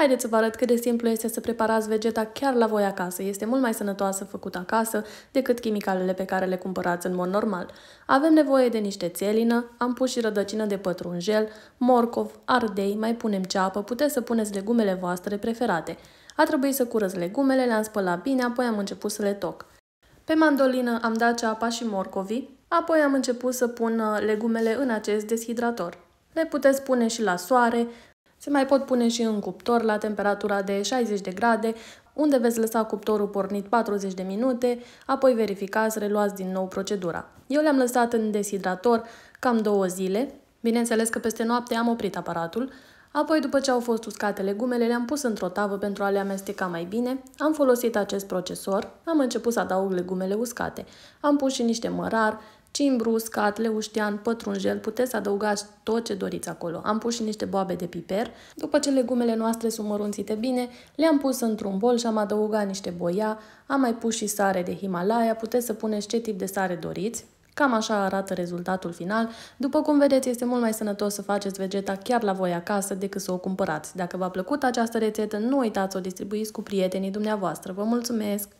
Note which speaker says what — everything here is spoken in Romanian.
Speaker 1: Haideți să vă arăt cât de simplu este să preparați vegeta chiar la voi acasă. Este mult mai sănătoasă făcută acasă decât chimicalele pe care le cumpărați în mod normal. Avem nevoie de niște țelină, am pus și rădăcină de pătrunjel, morcov, ardei, mai punem ceapă, puteți să puneți legumele voastre preferate. A trebuit să curăț legumele, le-am spălat bine, apoi am început să le toc. Pe mandolină am dat ceapa și morcovii, apoi am început să pun uh, legumele în acest deshidrator. Le puteți pune și la soare, se mai pot pune și în cuptor la temperatura de 60 de grade, unde veți lăsa cuptorul pornit 40 de minute, apoi verificați, reluați din nou procedura. Eu le-am lăsat în deshidrator cam două zile, bineînțeles că peste noapte am oprit aparatul, Apoi, după ce au fost uscate legumele, le-am pus într-o tavă pentru a le amesteca mai bine. Am folosit acest procesor, am început să adaug legumele uscate. Am pus și niște mărar, cimbru, uscat, leuștean, pătrunjel, puteți adăuga tot ce doriți acolo. Am pus și niște boabe de piper. După ce legumele noastre sunt mărunțite bine, le-am pus într-un bol și am adăugat niște boia, am mai pus și sare de Himalaya, puteți să puneți ce tip de sare doriți. Cam așa arată rezultatul final. După cum vedeți, este mult mai sănătos să faceți vegeta chiar la voi acasă decât să o cumpărați. Dacă v-a plăcut această rețetă, nu uitați să o distribuiți cu prietenii dumneavoastră. Vă mulțumesc!